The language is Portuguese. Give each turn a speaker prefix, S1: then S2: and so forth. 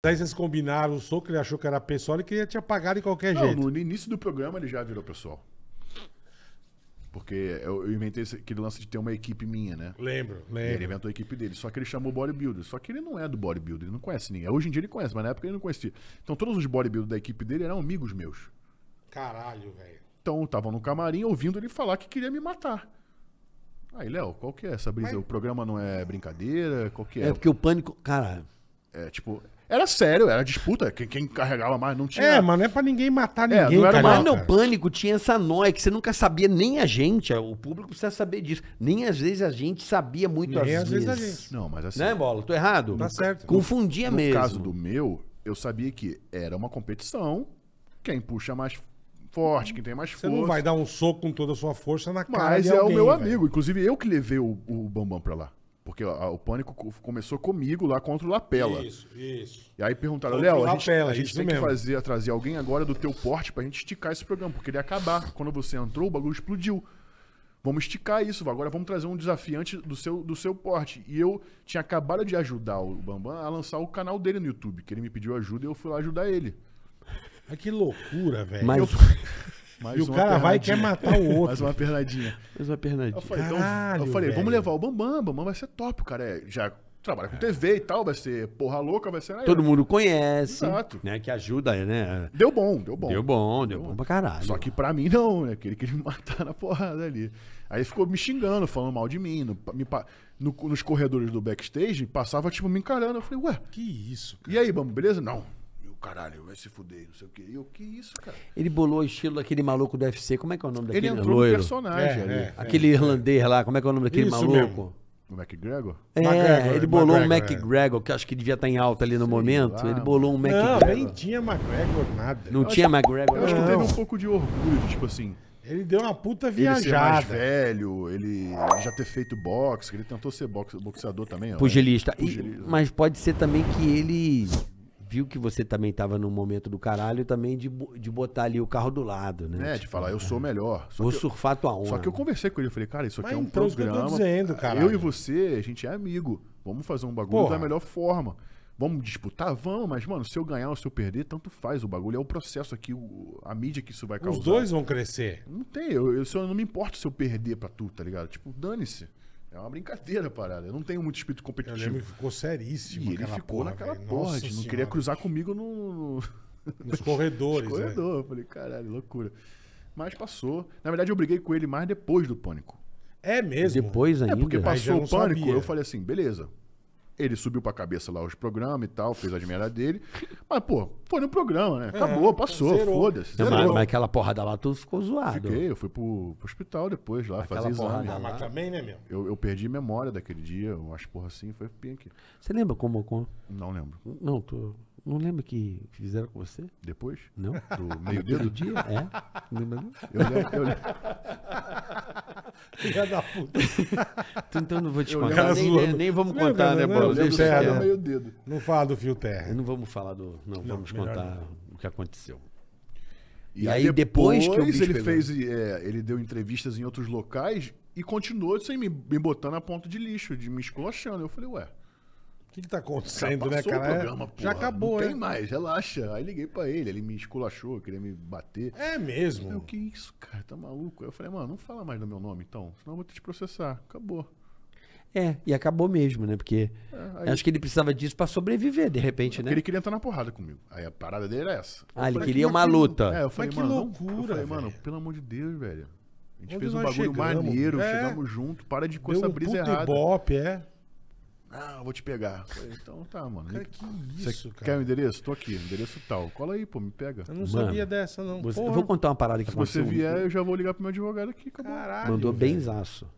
S1: Daí vocês combinaram o soco, ele achou que era pessoal e queria te apagar de qualquer não, jeito. No início do programa ele já virou pessoal. Porque eu, eu inventei esse, aquele lance de ter uma equipe minha, né? Lembro, lembro. E ele inventou a equipe dele. Só que ele chamou bodybuilder. Só que ele não é do bodybuilder, ele não conhece ninguém. Hoje em dia ele conhece, mas na época ele não conhecia. Então todos os bodybuilders da equipe dele eram amigos meus. Caralho, velho. Então estavam no camarim ouvindo ele falar que queria me matar. Aí, Léo, qual que é essa brisa? Mas... O programa não é brincadeira? Qual que é? É porque o pânico. Cara. É, tipo, era sério, era disputa. Quem, quem carregava mais não tinha. É, mas não é pra ninguém matar é, ninguém. É, não era mas no pânico tinha essa noia que você nunca sabia, nem a gente, o público precisa saber disso. Nem às vezes a gente sabia muito nem às, às vezes. vezes. a gente. Não, mas assim. Né, Bola? Tô errado? Tá certo. Confundia no, mesmo. No caso do meu, eu sabia que era uma competição. Quem puxa mais forte, quem tem mais você força. Você não vai dar um soco com toda a sua força na cara. Mas é alguém, o meu amigo. Véio. Inclusive, eu que levei o, o Bambam pra lá. Porque ó, o pânico começou comigo lá contra o Lapela. Isso, isso. E aí perguntaram, Léo, a gente, a gente tem mesmo. que fazer, trazer alguém agora do teu porte pra gente esticar esse programa, porque ele ia acabar. Quando você entrou, o bagulho explodiu. Vamos esticar isso, agora vamos trazer um desafiante do seu, do seu porte. E eu tinha acabado de ajudar o Bambam a lançar o canal dele no YouTube, que ele me pediu ajuda e eu fui lá ajudar ele. Mas que loucura, velho. Mas... Eu... Mais e o cara vai e quer matar o outro. Mais uma pernadinha. Mais uma pernadinha. Eu falei, então, Caralho, eu falei vamos levar o Bambam, Bambam vai ser top, cara. É, já trabalha com é. TV e tal, vai ser porra louca, vai ser. Aí, Todo mundo conhece. Exato. Né, que ajuda, né? Deu bom, deu bom. Deu bom, deu, deu bom pra caralho. Só que pra mim não, né? Que ele queria me matar na porrada ali. Aí ficou me xingando, falando mal de mim. No, me, no, nos corredores do backstage, passava, tipo, me encarando. Eu falei, ué. Que isso? Cara. E aí, vamos beleza? Não caralho, vai se fuder, não sei o quê. E eu, que isso, cara? Ele bolou o estilo daquele maluco do UFC, como é que é o nome daquele? Ele entrou Loiro. no personagem é, ali. É, é, aquele é, irlandês lá, como é que é o nome daquele isso maluco? Mesmo. O McGregor? É, McGregor, ele bolou McGregor, um McGregor, é. que acho que devia estar tá em alta ali no Sei momento. Lá. Ele bolou um McGregor. Não, nem tinha McGregor nada. Não eu tinha acho, McGregor? Eu acho que teve um pouco de orgulho, tipo assim. Ele deu uma puta viajada. Ele ser mais velho, ele já ter feito boxe, ele tentou ser boxe, boxeador também. Pugilista. né? Pugilista. mas pode ser também que ele viu que você também estava num momento do caralho também de, de botar ali o carro do lado, né? É, tipo, de falar, eu né? sou melhor. Só vou surfar tua onda. Só que eu conversei com ele, eu falei, cara, isso aqui Mas é um então programa. Eu, dizendo, eu e você, a gente é amigo. Vamos fazer um bagulho Porra. da melhor forma. Vamos disputar? Vamos, mas, mano, se eu ganhar ou se eu perder, tanto faz. O bagulho é o processo aqui, o, a mídia que isso vai causar. Os dois vão crescer. Não tem, eu, eu, eu não me importo se eu perder pra tu, tá ligado? Tipo, dane-se. É uma brincadeira, parada. Eu não tenho muito espírito competitivo. Eu ficou seríssimo. E ele ficou porra, naquela velho. porra. Não queria cruzar comigo no... nos corredores. Nos é. corredor. É. Falei, caralho, loucura. Mas passou. Na verdade, eu briguei com ele mais depois do pânico. É mesmo? Depois ainda? É, porque passou o pânico. Sabia. Eu falei assim, beleza. Ele subiu pra cabeça lá os programas e tal, fez a admirada dele. Mas, pô, foi no programa, né? Acabou, é, passou, foda-se. Mas, mas aquela porrada lá, tu ficou zoado. Fiquei, eu fui pro, pro hospital depois lá, aquela fazer exame. Ah, mas também, né, meu? Eu, eu perdi memória daquele dia, eu acho porra assim, foi pink. Você lembra como, como... Não lembro. Não, tô... Não lembro que fizeram com você? Depois? Não. Do meio Do dia? É. Lembra? Eu lembro. Eu lembro. Filha da puta. então, então não vou te contar. Nem, nem, nem, vamos contar, né, Bola? Não, terra, meio dedo. não fala do fio terra. Não vamos falar do. Não, não vamos contar o que aconteceu. E, e aí depois, depois, que o bicho ele pegou. fez, é, ele deu entrevistas em outros locais e continuou sem me, me botando a ponto de lixo, de me esculachando. Eu falei, ué que, que tá acontecendo, né, cara? É, programa, já acabou, não né? Tem é. mais, relaxa. Aí liguei pra ele, ele me esculachou, queria me bater. É mesmo? O que isso, cara? Tá maluco? Eu falei, mano, não fala mais do meu nome então, senão eu vou te processar. Acabou. É, e acabou mesmo, né? Porque é, aí... acho que ele precisava disso para sobreviver, de repente, né? Ele queria entrar na porrada comigo. Aí a parada dele era essa. Ah, ele queria uma luta. É, eu falei, Mas que mano, loucura, eu falei, mano, pelo amor de Deus, velho. A gente Onde fez um bagulho chegamos? maneiro, é. chegamos junto, para de com essa brisa um errada. Ibope, é. Ah, eu vou te pegar. Falei, então tá, mano. Cara, que isso, cara. Quer o endereço? Tô aqui, endereço tal. Cola aí, pô, me pega. Eu não mano, sabia dessa, não. Você, eu vou contar uma parada aqui Se você vier, eu já vou ligar pro meu advogado aqui. Acabou. Caralho. Mandou bem, benzaço.